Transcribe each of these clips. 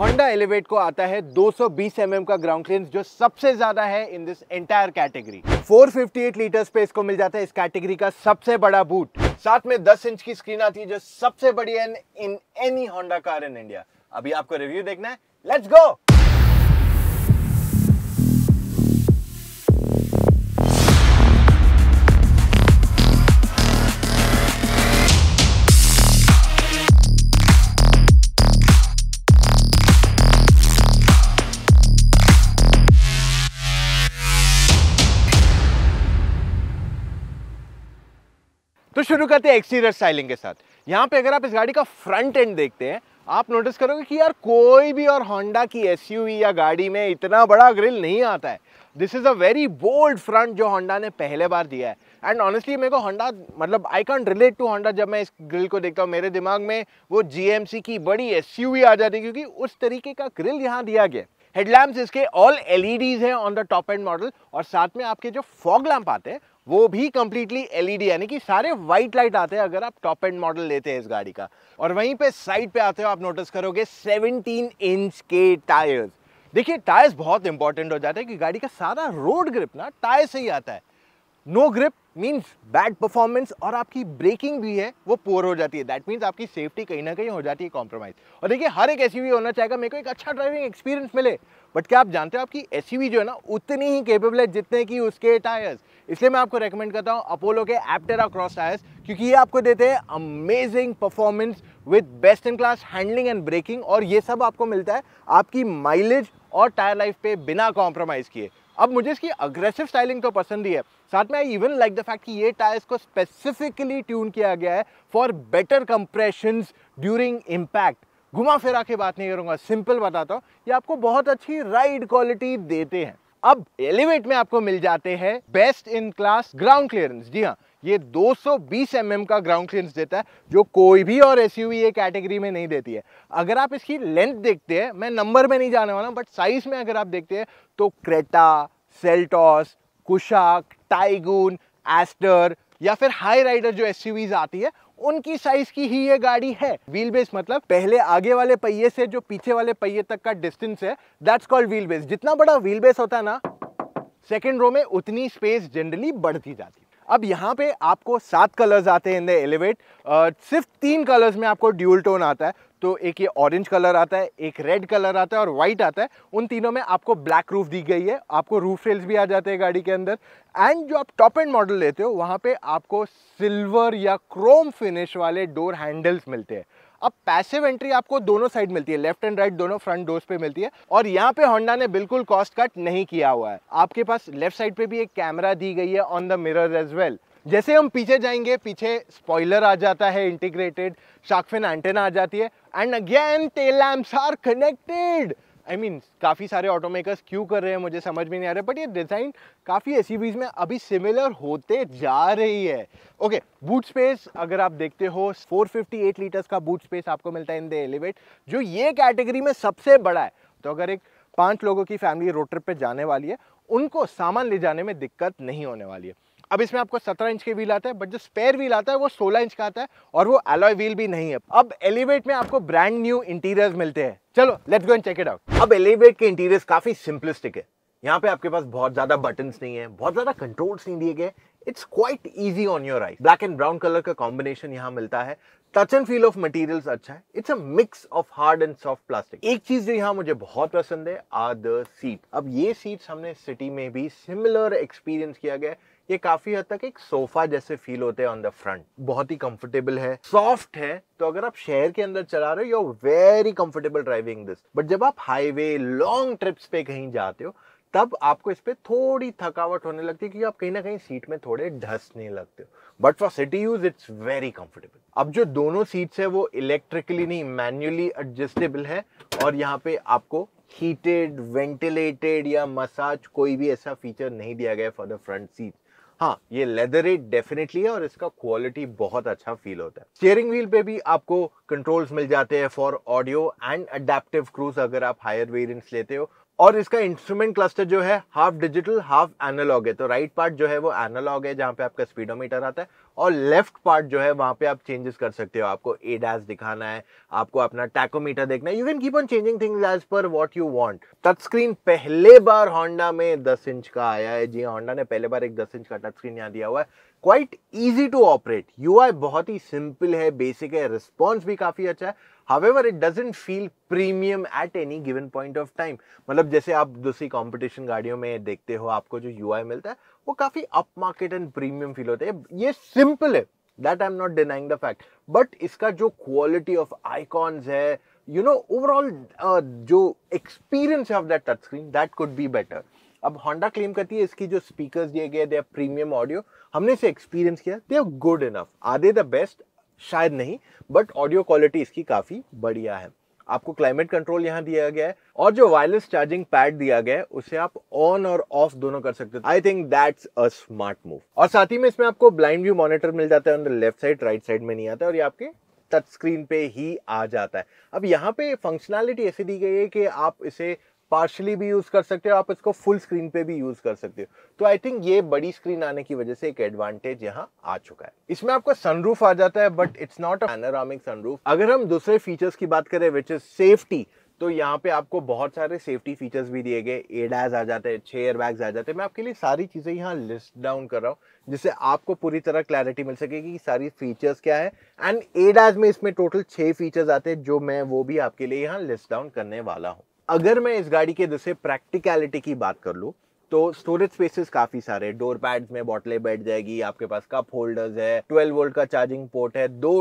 Honda elevate को आता है 220 mm का ग्राउंड क्लियरेंस जो सबसे ज्यादा है in this entire category 458 litre space को मिल जाता है इस कैटेगरी का सबसे बड़ा बूट साथ में 10 इंच की स्क्रीन आती है जो सबसे बड़ी है in any Honda car in India अभी आपको रिव्यू देखना है लेट्स गो शुरू करते हैं एक्सटीरियर स्टाइलिंग के साथ यहाँ पे अगर आप इस गाड़ी का फ्रंट एंड देखते हैं आप नोटिस करोगे कि यार कोई भी और होंडा की एस या गाड़ी में इतना बड़ा ग्रिल नहीं आता है this is a very bold front जो होंडा ने पहले बार दिया है एंड ऑनेस्टली मेरे को होंडा मतलब I can't relate to Honda जब मैं इस ग्रिल को देखता हूँ मेरे दिमाग में वो जी की बड़ी एस आ जाती है क्योंकि उस तरीके का ग्रिल यहाँ दिया गया हेडलैम्प इसके ऑल एलईडीज e हैं on the top end model और साथ में आपके जो फॉग लैम्प आते हैं वो भी कंप्लीटली एलईडी यानी कि सारे व्हाइट लाइट आते हैं अगर आप टॉप एंड मॉडल लेते हैं इस गाड़ी का और वहीं पे साइड पे आते हो आप नोटिस करोगे 17 इंच के टायर्स देखिए टायर्स बहुत इंपॉर्टेंट हो जाते हैं कि गाड़ी का सारा रोड ग्रिप ना टायर से ही आता है no grip means bad performance और आपकी ब्रेकिंग भी है वो पोअर हो जाती है दैट मीन्स आपकी सेफ्टी कहीं ना कहीं हो जाती है कॉम्प्रोमाइज और देखिए हर एक एस होना चाहेगा मेरे को एक अच्छा ड्राइविंग एक्सपीरियंस मिले बट क्या आप जानते हो आपकी एस जो है ना उतनी ही केपेबल है जितने की उसके टायर्स इसलिए मैं आपको रेकमेंड करता हूँ अपोलो के एप्टेरा क्रॉस टायर्स क्योंकि ये आपको देते हैं amazing performance with best in class handling and braking और ये सब आपको मिलता है आपकी माइलेज और टायर लाइफ पे बिना कॉम्प्रोमाइज़ किए अब मुझे इसकी अग्रेसिव स्टाइलिंग तो पसंद ही है साथ में I even like the fact कि ये टायर्स को स्पेसिफिकली ट्यून किया गया है for better compression during impact घुमा फिरा के बात नहीं करूँगा सिंपल बताता हूँ ये आपको बहुत अच्छी राइड क्वालिटी देते हैं अब एलिवेट में आपको मिल जाते हैं best in class ground clearance जी हाँ ये 220 सौ mm का ग्राउंड क्लियरेंस देता है जो कोई भी और एस ये कैटेगरी में नहीं देती है अगर आप इसकी लेंथ देखते हैं मैं नंबर में नहीं जाने वाला बट साइज में अगर आप देखते हैं तो Creta Seltos Kushaq Taigun Astor या फिर हाई राइडर जो एस आती है उनकी साइज की ही ये गाड़ी है व्हील बेस मतलब पहले आगे वाले पहिए से जो पीछे वाले पहिए तक का डिस्टेंस है दैट्स कॉल्ड व्हील बेस जितना बड़ा व्हील बेस होता है ना सेकेंड रो में उतनी स्पेस जनरली बढ़ती जाती है अब यहाँ पे आपको सात कलर्स आते हैं इन द एलिवेट सिर्फ तीन कलर्स में आपको ड्यूल टोन आता है तो एक ये ऑरेंज कलर आता है एक रेड कलर आता है और वाइट आता है उन तीनों में आपको ब्लैक रूफ दी गई है आपको रूफ रेल्स भी आ जाते हैं गाड़ी के अंदर एंड जो आप टॉप एंड मॉडल लेते हो वहाँ पे आपको सिल्वर या क्रोम फिनिश वाले डोर हैंडल्स मिलते हैं अब पैसिव एंट्री आपको दोनों साइड मिलती है लेफ्ट एंड राइट दोनों फ्रंट डोर्स पे मिलती है और यहाँ पे होंडा ने बिल्कुल कॉस्ट कट नहीं किया हुआ है आपके पास लेफ्ट साइड पे भी एक कैमरा दी गई है on the mirror as well जैसे हम पीछे जाएंगे पीछे स्पॉइलर आ जाता है इंटीग्रेटेड शार्कफिन एंटेना आ जाती है and again tail lamps are connected I mean काफ़ी सारे ऑटोमेकर्स क्यों कर रहे हैं मुझे समझ में नहीं आ रहा बट ये डिज़ाइन काफ़ी एस में अभी सिमिलर होते जा रही है ओके बूट स्पेस अगर आप देखते हो 458 लीटर्स का बूट स्पेस आपको मिलता है इन द एलिवेट जो ये कैटेगरी में सबसे बड़ा है तो अगर एक पांच लोगों की फैमिली रोड ट्रिप पे जाने वाली है उनको सामान ले जाने में दिक्कत नहीं होने वाली है अब इसमें आपको 17 इंच के व्हील आता है बट जो स्पेयर व्हील आता है वो 16 इंच का आता है और वो एलॉय व्हील भी नहीं है अब एलिवेट में आपको ब्रांड न्यू इंटीरियर मिलते हैं चलो let's go and check it out अब एलिवेट के इंटीरियर काफी सिंपलिस्टिक है यहाँ पे आपके पास बहुत ज्यादा बटन नहीं है बहुत ज्यादा कंट्रोल्स नहीं दिए गए it's quite easy on your eye black and brown colour का कॉम्बिनेशन यहाँ मिलता है touch and feel of materials अच्छा है it's a mix of hard and soft plastic एक चीज जो यहाँ मुझे बहुत पसंद है आर द सीट अब ये सीट्स हमने सिटी में भी सिमिलर एक्सपीरियंस किया गया है ये काफी हद तक एक सोफा जैसे फील होते हैं ऑन द फ्रंट बहुत ही कंफर्टेबल है सॉफ्ट है तो अगर आप शहर के अंदर चला रहे हो you very comfortable driving this but जब आप हाईवे लॉन्ग ट्रिप्स पे कहीं जाते हो तब आपको इस पर थोड़ी थकावट होने लगती है क्योंकि आप कहीं ना कहीं सीट में थोड़े ढसने लगते हो but for city use it's very comfortable अब जो दोनों सीट्स है वो इलेक्ट्रिकली नहीं मैन्युअली एडजस्टेबल है और यहाँ पे आपको हीटेड वेंटिलेटेड या मसाज कोई भी ऐसा फीचर नहीं दिया गया फॉर द फ्रंट सीट हाँ ये एट डेफिनेटली है और इसका क्वालिटी बहुत अच्छा फील होता है स्टेयरिंग व्हील पे भी आपको कंट्रोल्स मिल जाते हैं for audio and adaptive cruise अगर आप हायर वेरियंट्स लेते हो और इसका इंस्ट्रूमेंट क्लस्टर जो है हाफ डिजिटल हाफ एनालॉग है तो राइट पार्ट जो है वो एनालॉग है जहाँ पे आपका स्पीडोमीटर आता है और लेफ्ट पार्ट जो है वहाँ पे आप चेंजेस कर सकते हो आपको ए डैश दिखाना है आपको अपना टैकोमीटर देखना है you can keep on changing things as per what you want touch screen पहले बार होंडा में दस इंच का आया है जी होंडा ने पहले बार एक दस इंच का टच स्क्रीन यहाँ दिया हुआ है quite easy to operate you बहुत ही सिंपल है बेसिक है रिस्पॉन्स भी काफ़ी अच्छा है however it doesn't feel premium at any given point of time मतलब जैसे आप दूसरी कॉम्पिटिशन गाड़ियों में देखते हो आपको जो यू मिलता है वो काफ़ी up market and premium feel होता है ये सिंपल है that I am not denying the fact but इसका जो क्वालिटी ऑफ आईकॉन्स है यू नो ओवरऑल जो एक्सपीरियंस है of that touch screen that could be better अब होंडा क्लेम करती है इसकी जो स्पीकर्स दिए गए दे प्रीमियम ऑडियो हमने इसे एक्सपीरियंस किया they are good enough are they the best शायद नहीं बट ऑडियो क्वालिटी इसकी काफ़ी बढ़िया है आपको क्लाइमेट कंट्रोल यहाँ दिया गया है और जो वायरलेस चार्जिंग पैड दिया गया है उसे आप ऑन और ऑफ दोनों कर सकते हो I think that's a smart move और साथ ही में इसमें आपको ब्लाइंड व्यू मॉनिटर मिल जाता है on the left side right side में नहीं आता और ये आपके टच स्क्रीन पे ही आ जाता है अब यहाँ पे फंक्शनैलिटी ऐसी दी गई है कि आप इसे पार्शली भी यूज़ कर सकते हो आप इसको फुल स्क्रीन पे भी यूज़ कर सकते हो तो आई थिंक ये बड़ी स्क्रीन आने की वजह से एक एडवांटेज यहाँ आ चुका है इसमें आपका सनरूफ आ जाता है but it's not panoramic sunroof अगर हम दूसरे फीचर्स की बात करें विच इज सेफ्टी तो यहाँ पे आपको बहुत सारे सेफ्टी फीचर्स भी दिए गए एडाज आ जाते हैं एयर बैग्स आ जाते हैं मैं आपके लिए सारी चीज़ें यहाँ लिस्ट डाउन कर रहा हूँ जिससे आपको पूरी तरह क्लैरिटी मिल सके कि सारी फीचर्स क्या है एंड एडाज में इसमें टोटल छः फीचर्स आते हैं जो मैं वो भी आपके लिए यहाँ लिस्ट डाउन करने वाला हूँ अगर मैं इस गाड़ी के जैसे प्रैक्टिकलिटी की बात कर लूँ तो स्टोरेज स्पेसेस काफ़ी सारे डोर पैड्स में बॉटलें बैठ जाएगी आपके पास कप होल्डर्स है 12 वोल्ट का चार्जिंग पोर्ट है दो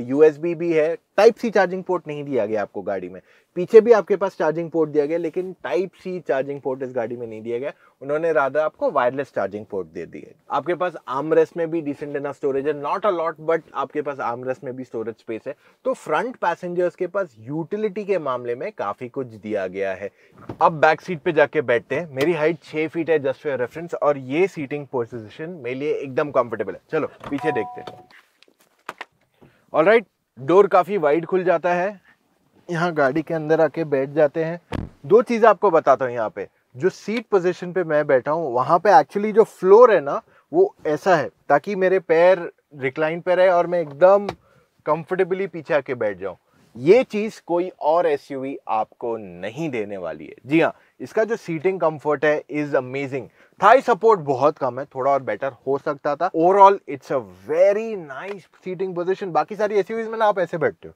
यूएसबी भी है टाइप सी चार्जिंग पोर्ट नहीं दिया गया आपको गाड़ी में पीछे भी आपके पास चार्जिंग पोर्ट दिया गया लेकिन टाइप सी चार्जिंग पोर्ट इस गाड़ी में नहीं दिया गया उन्होंने राधा आपको वायरलेस चार्जिंग पोर्ट दे दिए आपके पास आमरेस में भी डिसेंट इना स्टोरेज है नॉट अलॉट बट आपके पास आमरेस में भी स्टोरेज स्पेस है तो फ्रंट पैसेंजर्स के पास यूटिलिटी के मामले में काफी कुछ दिया गया है अब बैक सीट पे जाके बैठते हैं मेरी हाइट छह फीट है जस्ट फॉर रेफरेंस और ये सीटिंग पोजिशन मेरे लिए एकदम कंफर्टेबल है चलो पीछे देखते हैं ऑलराइट डोर काफ़ी वाइड खुल जाता है यहाँ गाड़ी के अंदर आके बैठ जाते हैं दो चीज आपको बताता हूँ यहाँ पे जो सीट पोजीशन पे मैं बैठा हूँ वहाँ पे एक्चुअली जो फ्लोर है ना वो ऐसा है ताकि मेरे पैर रिक्लाइन पे रहे और मैं एकदम कंफर्टेबली पीछे आके बैठ जाऊँ ये चीज़ कोई और एसयूवी आपको नहीं देने वाली है जी हाँ इसका जो सीटिंग कंफर्ट है इज अमेजिंग थाई सपोर्ट बहुत कम है थोड़ा और बेटर हो सकता था overall it's a very nice seating position बाकी सारी एस में ना आप ऐसे बैठते हो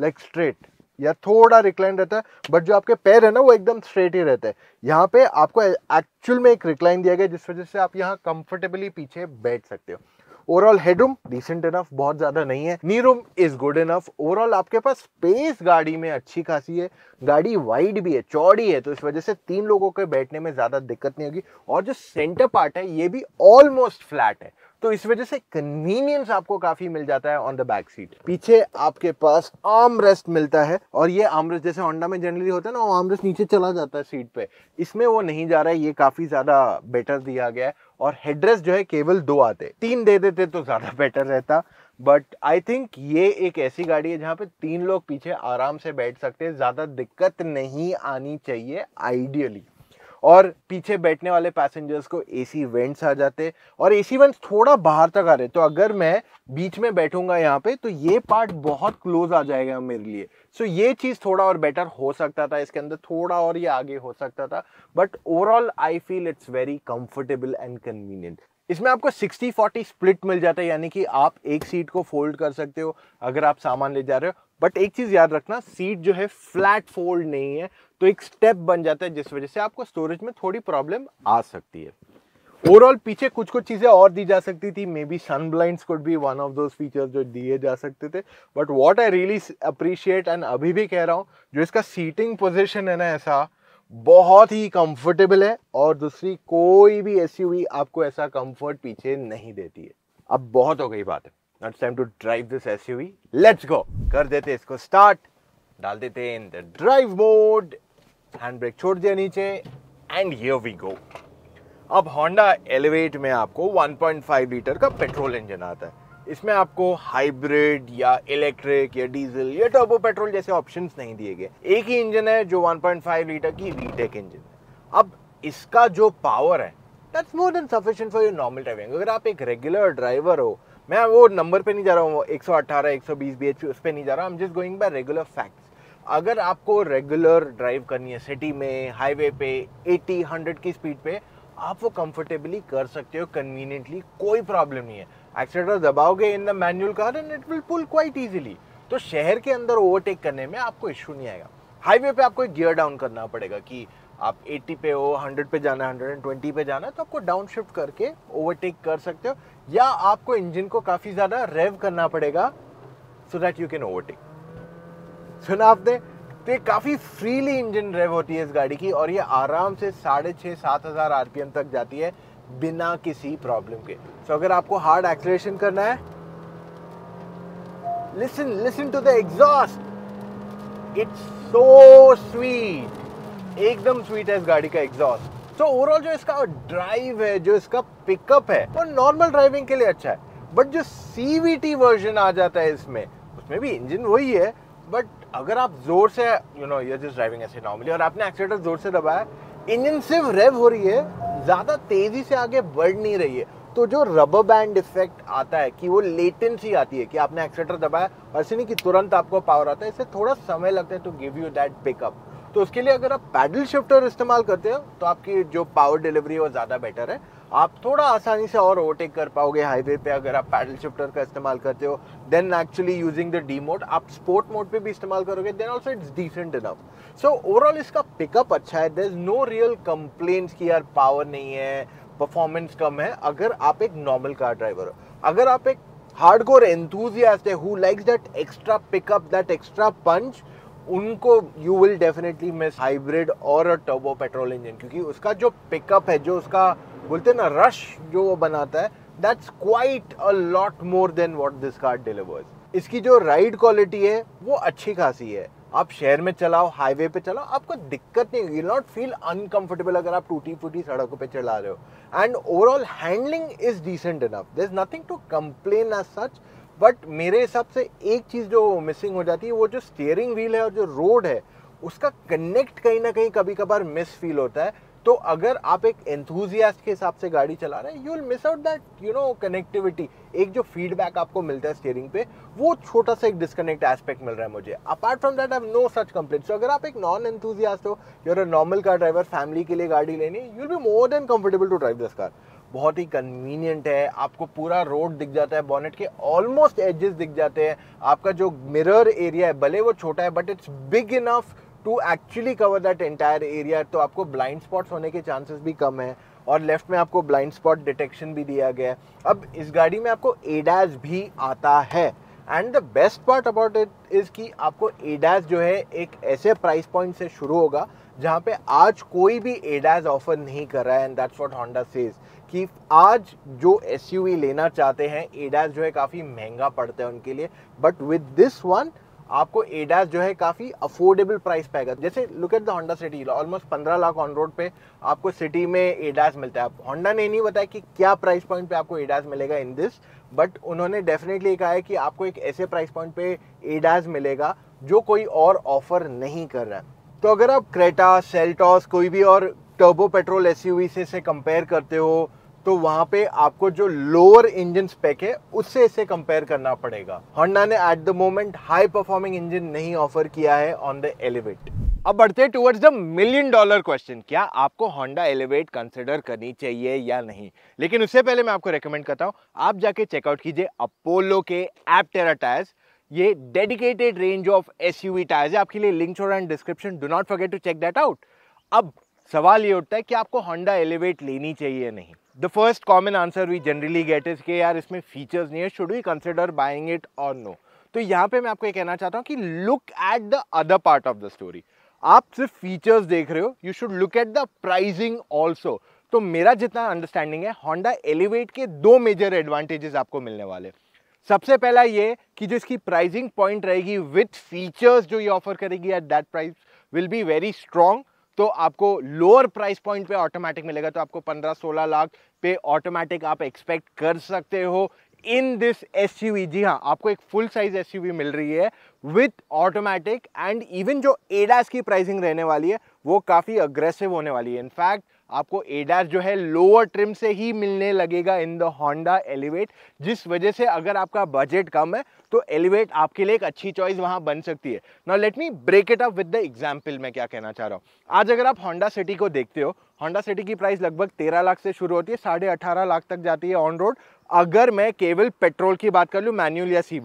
लाइक स्ट्रेट या थोड़ा रिक्लाइन रहता है बट जो आपके पैर है ना वो एकदम स्ट्रेट ही रहता है यहाँ पे आपको एक्चुअल में एक रिक्लाइन दिया गया जिस वजह से आप यहाँ कंफर्टेबली पीछे बैठ सकते हो ओवरऑल हेडरूम डिसेंट इनफ बहुत ज़्यादा नहीं है knee room is good enough overall आपके पास स्पेस गाड़ी में अच्छी खासी है गाड़ी वाइड भी है चौड़ी है तो इस वजह से तीन लोगों के बैठने में ज़्यादा दिक्कत नहीं होगी और जो सेंटर पार्ट है ये भी ऑलमोस्ट फ्लैट है तो इस वजह से कन्वीनियंस आपको काफ़ी मिल जाता है ऑन द बैक सीट पीछे आपके पास आर्म रेस्ट मिलता है और ये आर्म रेस्ट जैसे होंडा में जनरली होता है ना वो आर्म रेस्ट नीचे चला जाता है सीट पे इसमें वो नहीं जा रहा है ये काफ़ी ज़्यादा बेटर दिया गया है और हेडरेस्ट जो है केवल दो आते तीन दे देते तो ज़्यादा बेटर रहता बट आई थिंक ये एक ऐसी गाड़ी है जहाँ पे तीन लोग पीछे आराम से बैठ सकते हैं ज़्यादा दिक्कत नहीं आनी चाहिए आइडियली और पीछे बैठने वाले पैसेंजर्स को ए सी वेंट्स आ जाते और ए सी वेंट्स थोड़ा बाहर तक आ रहे तो अगर मैं बीच में बैठूंगा यहाँ पे तो ये पार्ट बहुत क्लोज आ जाएगा मेरे लिए सो so, ये चीज़ थोड़ा और बेटर हो सकता था इसके अंदर थोड़ा और ये आगे हो सकता था but overall I feel it's very comfortable and convenient इसमें आपको 60-40 स्प्लिट मिल जाता है यानी कि आप एक सीट को फोल्ड कर सकते हो अगर आप सामान ले जा रहे हो बट एक चीज़ याद रखना सीट जो है फ्लैट फोल्ड नहीं है तो एक स्टेप बन जाता है जिस वजह से आपको स्टोरेज में थोड़ी प्रॉब्लम आ सकती है ओवरऑल पीछे कुछ कुछ चीज़ें और दी जा सकती थी maybe sun blind could be one of those features जो दिए जा सकते थे but what I really appreciate and अभी भी कह रहा हूँ जो इसका सीटिंग पोजिशन है ना ऐसा बहुत ही कंफर्टेबल है और दूसरी कोई भी एस आपको ऐसा कंफर्ट पीछे नहीं देती है अब बहुत हो गई बात है now it's time to drive this S let's go कर देते इसको स्टार्ट डाल देते in the drive mode hand brake छोड़ दिया नीचे एंड हियर वी गो अब होंडा एलिवेट में आपको 1.5 लीटर का पेट्रोल इंजन आता है इसमें आपको हाइब्रिड या इलेक्ट्रिक या डीजल या टर्बो पेट्रोल जैसे ऑप्शंस नहीं दिए गए एक ही इंजन है जो 1.5 लीटर की वीटेक इंजन है अब इसका जो पावर है that's more than sufficient for your normal driving अगर आप एक रेगुलर ड्राइवर हो मैं वो नंबर पे नहीं जा रहा हूँ 118 120 बीएचपी उस पर नहीं जा रहा हूँ I am just going by regular facts अगर आपको रेगुलर ड्राइव करनी है सिटी में हाईवे पे 80 100 की स्पीड पे आप वो कंफर्टेबली कर सकते हो कन्वीनियंटली कोई प्रॉब्लम नहीं है एक्सेलेटर दबाओगे in the manual car and it will pull quite easily तो शहर के अंदर ओवरटेक करने में आपको इशू नहीं आएगा हाईवे पे आपको एक गियर डाउन करना पड़ेगा कि आप 80 पे हो 100 पे जाना है 120 पे जाना है तो आपको डाउन शिफ्ट करके ओवरटेक कर सकते हो या आपको इंजन को काफ़ी ज़्यादा रेव करना पड़ेगा so that you can overtake सुना आपने तो ये काफ़ी फ्रीली इंजन ड्राइव होती है इस गाड़ी की और ये आराम से साढ़े छः सात हज़ार आर तक जाती है बिना किसी प्रॉब्लम के सो so, अगर आपको हार्ड एक्सलेशन करना है listen listen to the exhaust it's so sweet एकदम स्वीट है इस गाड़ी का एग्जॉस्ट सो ओवरऑल जो इसका ड्राइव है जो इसका पिकअप है वो नॉर्मल ड्राइविंग के लिए अच्छा है बट जो सी वर्जन आ जाता है इसमें उसमें भी इंजन वही है बट अगर आप जोर से you know you're just driving ऐसे नॉर्मली और आपने एक्सीटर जोर से दबाया इंजन सिर्फ रेव हो रही है ज़्यादा तेज़ी से आगे बढ़ नहीं रही है तो जो रबर बैंड इफेक्ट आता है कि वो लेटेंसी आती है कि आपने एक्सेटर दबाया ऐसे नहीं कि तुरंत आपको पावर आता है इससे थोड़ा समय लगता है to give you that pickup तो उसके लिए अगर आप पैडल शिफ्टर इस्तेमाल करते हो तो आपकी जो पावर डिलीवरी है वो ज़्यादा बेटर है आप थोड़ा आसानी से और ओवरटेक कर पाओगे हाईवे पे अगर आप पैडल शिफ्टर का इस्तेमाल करते हो then actually using the D mode आप स्पोर्ट मोड पे भी इस्तेमाल करोगे then also it's decent enough so overall इसका पिकअप अच्छा है there is no real complaints की यार पावर नहीं है परफॉर्मेंस कम है अगर आप एक नॉर्मल कार ड्राइवर हो अगर आप एक हार्ड कोर एंथूजियास्ट है who likes that extra pickup that extra punch उनको you will definitely miss hybrid और टर्बो पेट्रोल इंजन क्योंकि उसका जो पिकअप है जो उसका बोलते हैं ना रश जो वो बनाता है that's quite a lot more than what this car delivers इसकी जो राइड क्वालिटी है वो अच्छी खासी है आप शहर में चलाओ हाईवे पे चलाओ आपको दिक्कत नहीं यू नॉट फील अनकंफर्टेबल अगर आप टूटी फूटी सड़कों पे चला रहे हो and overall handling is decent enough there is nothing to complain as such but मेरे हिसाब से एक चीज़ जो मिसिंग हो जाती है वो जो स्टीयरिंग व्हील है और जो रोड है उसका कनेक्ट कहीं ना कहीं कभी कभार मिस फील होता है तो अगर आप एक एंथुजियास्ट के हिसाब से गाड़ी चला रहे हैं you will miss out that you know connectivity एक जो फीडबैक आपको मिलता है स्टीयरिंग पे वो छोटा सा एक डिस्कनेक्ट एस्पेक्ट मिल रहा है मुझे apart from that I know such complain so अगर आप एक नॉन एंथुजियास्ट हो you're a normal car driver family के लिए गाड़ी लेनी you will be more than comfortable to drive this car बहुत ही कन्वीनियंट है आपको पूरा रोड दिख जाता है बॉनेट के ऑलमोस्ट एजेस दिख जाते हैं आपका जो मिरर एरिया है भले वो छोटा है but it's big enough to actually cover that entire area तो आपको ब्लाइंड स्पॉट्स होने के चांसेस भी कम है और लेफ्ट में आपको ब्लाइंड स्पॉट डिटेक्शन भी दिया गया है अब इस गाड़ी में आपको एडाज भी आता है and the best part about it is कि आपको एडाज जो है एक ऐसे प्राइस पॉइंट से शुरू होगा जहाँ पे आज कोई भी एडाज ऑफर नहीं कर रहा है and that's what Honda says कि आज जो एस लेना चाहते हैं एडास जो है काफ़ी महंगा पड़ता है उनके लिए बट विद दिस वन आपको एडास जो है काफ़ी अफोर्डेबल प्राइस पाएगा जैसे look at the Honda City almost पंद्रह लाख ऑन रोड पे आपको सिटी में एडास मिलता है होंडा ने नहीं बताया कि क्या प्राइस पॉइंट पे आपको एडास मिलेगा इन दिस बट उन्होंने डेफिनेटली कहा है कि आपको एक ऐसे प्राइस पॉइंट पे एडास मिलेगा जो कोई और ऑफर नहीं कर रहा है तो अगर आप क्रेटा सेल्टॉस कोई भी और टर्बो पेट्रोल एस से से कंपेयर करते हो तो वहाँ पे आपको जो लोअर इंजन स्पेक है उससे इसे कंपेयर करना पड़ेगा होंडा ने at the moment high performing engine नहीं ऑफर किया है ऑन द एलिवेट अब बढ़ते towards the million dollar question क्या आपको होंडा एलिवेट कंसिडर करनी चाहिए या नहीं लेकिन उससे पहले मैं आपको रिकमेंड करता हूँ आप जाके चेकआउट कीजिए अपोलो के एप टेरा टायर्स ये dedicated range of S U V tyres है आपके लिए लिंक छोड़ा and description do not forget to check that out अब सवाल ये उठता है कि आपको होंडा एलिवेट लेनी चाहिए या नहीं the first common answer we generally get is के यार इसमें फीचर्स नहीं है should we consider buying it और नो तो यहाँ पे मैं आपको ये कहना चाहता हूँ कि look at the other part of the story आप सिर्फ फीचर्स देख रहे हो you should look at the pricing also तो मेरा जितना अंडरस्टैंडिंग है होंडा एलिवेट के दो मेजर एडवांटेजेस आपको मिलने वाले सबसे पहला ये कि जो इसकी प्राइजिंग पॉइंट रहेगी विथ फीचर्स जो ये ऑफर करेगी at that price will be very strong तो आपको लोअर प्राइस पॉइंट पे ऑटोमेटिक मिलेगा तो आपको 15-16 लाख पे ऑटोमेटिक आप एक्सपेक्ट कर सकते हो इन दिस एस जी हाँ आपको एक फुल साइज एस मिल रही है विथ ऑटोमेटिक एंड इवन जो एडास की प्राइसिंग रहने वाली है वो काफ़ी अग्रेसिव होने वाली है इनफैक्ट आपको एडास जो है लोअर ट्रिम से ही मिलने लगेगा इन द होंडा एलिवेट जिस वजह से अगर आपका बजट कम है तो एलिवेट आपके लिए एक अच्छी चॉइस वहां बन सकती है now let me break it up with the example मैं क्या कहना चाह रहा हूँ आज अगर आप होंडा सिटी को देखते हो होंडा सिटी की प्राइस लगभग तेरह लाख से शुरू होती है साढ़े लाख तक जाती है ऑन रोड अगर मैं केवल पेट्रोल की बात कर लूँ मैन्यूल या सी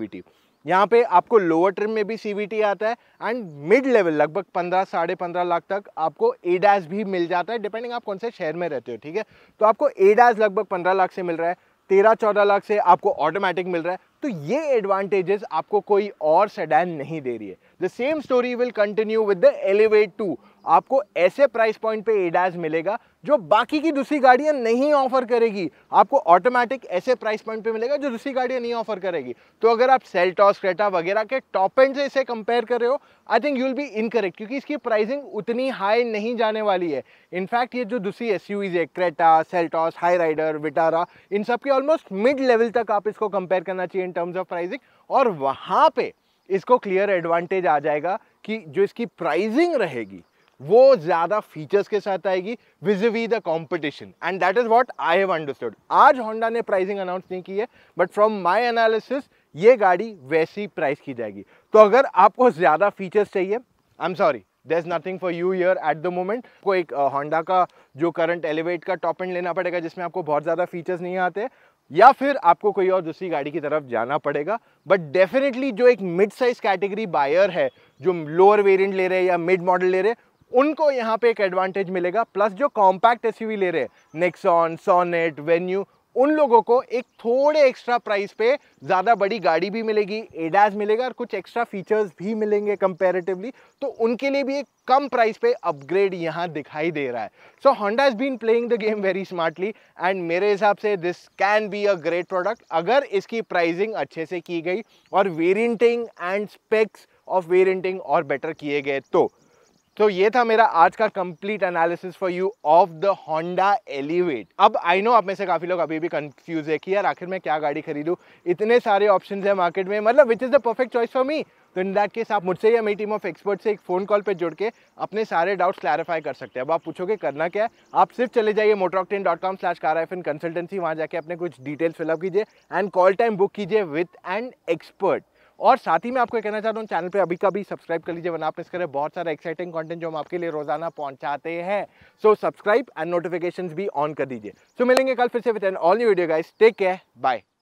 यहाँ पे आपको लोअर ट्रिम में भी सी आता है एंड मिड लेवल लगभग पंद्रह साढ़े पंद्रह लाख तक आपको ए भी मिल जाता है डिपेंडिंग आप कौन से शहर में रहते हो ठीक है तो आपको ए लगभग पंद्रह लाख से मिल रहा है तेरह चौदह लाख से आपको ऑटोमेटिक मिल रहा है तो ये एडवांटेजेस आपको कोई और सेडान नहीं दे रही है the same story will continue with the Elevate too आपको ऐसे प्राइस पॉइंट पे एडाज मिलेगा जो बाकी की दूसरी गाड़ियाँ नहीं ऑफर करेगी आपको ऑटोमेटिक ऐसे प्राइस पॉइंट पे मिलेगा जो दूसरी गाड़ियाँ नहीं ऑफर करेगी तो अगर आप सेल्टॉस क्रेटा वगैरह के टॉप एंड से इसे कंपेयर कर रहे हो I think you will be incorrect क्योंकि इसकी प्राइसिंग उतनी हाई नहीं जाने वाली है इनफैक्ट ये जो दूसरी एस है Creta Seltos Hyryder Vitara इन सब के ऑलमोस्ट मिड लेवल तक आप इसको कंपेयर करना चाहिए इन टर्म्स ऑफ प्राइसिंग और वहाँ पर इसको क्लियर एडवांटेज आ जाएगा कि जो इसकी प्राइजिंग रहेगी वो ज़्यादा फीचर्स के साथ आएगी vis-a-vis the competition and that is what I have understood आज होंडा ने प्राइसिंग अनाउंस नहीं की है बट फ्रॉम माई एनालिसिस ये गाड़ी वैसी प्राइस की जाएगी तो अगर आपको ज़्यादा फीचर्स चाहिए I am sorry there is nothing for you here at the moment को एक होंडा uh, का जो करंट एलिवेट का टॉप एंड लेना पड़ेगा जिसमें आपको बहुत ज़्यादा फीचर्स नहीं आते या फिर आपको कोई और दूसरी गाड़ी की तरफ जाना पड़ेगा बट डेफिनेटली जो एक मिड साइज कैटेगरी बायर है जो लोअर वेरिएंट ले रहे हैं या मिड मॉडल ले रहे हैं उनको यहाँ पे एक एडवांटेज मिलेगा प्लस जो कॉम्पैक्ट एस ले रहे हैं नेक्सॉन सोनेट वेन्यू उन लोगों को एक थोड़े एक्स्ट्रा प्राइस पे ज़्यादा बड़ी गाड़ी भी मिलेगी एडाज मिलेगा और कुछ एक्स्ट्रा फीचर्स भी मिलेंगे कंपैरेटिवली तो उनके लिए भी एक कम प्राइस पे अपग्रेड यहाँ दिखाई दे रहा है so Honda is been playing the game very smartly and मेरे हिसाब से this can be a great product अगर इसकी प्राइजिंग अच्छे से की गई और varianting and specs of varianting और बेटर किए गए तो तो ये था मेरा आज का complete analysis for you of the Honda Elevate अब आई नो आप में से काफ़ी लोग अभी भी कंफ्यूज है कि यार आखिर मैं क्या गाड़ी खरीदूँ इतने सारे ऑप्शन है मार्केट में मतलब which is the perfect choice for me तो इन दैट केस आप मुझसे या मेरी टीम ऑफ एक्सपर्ट से एक फ़ोन कॉल पे जुड़ के अपने सारे डाउट्स क्लैरिफाई कर सकते हैं अब आप पूछोगे करना क्या है आप सिर्फ चले जाइए Motoroctane dot com slash car consultancy वहाँ जाके अपने कुछ डिटेल्स फिलअप कीजिए एंड कॉल टाइम बुक कीजिए विथ एंड एक्सपर्ट और साथ ही मैं आपको कहना चाहता हूँ चैनल पर अभी का भी सब्सक्राइब कर लीजिए वरना आप मिस करें बहुत सारा एक्साइटिंग कॉन्टेंट जो हम आपके लिए रोजाना पहुंचाते हैं सो सब्सक्राइब एंड नोटिफिकेशन भी ऑन कर दीजिए सो मिलेंगे कल फिर से with an all new video guys take care bye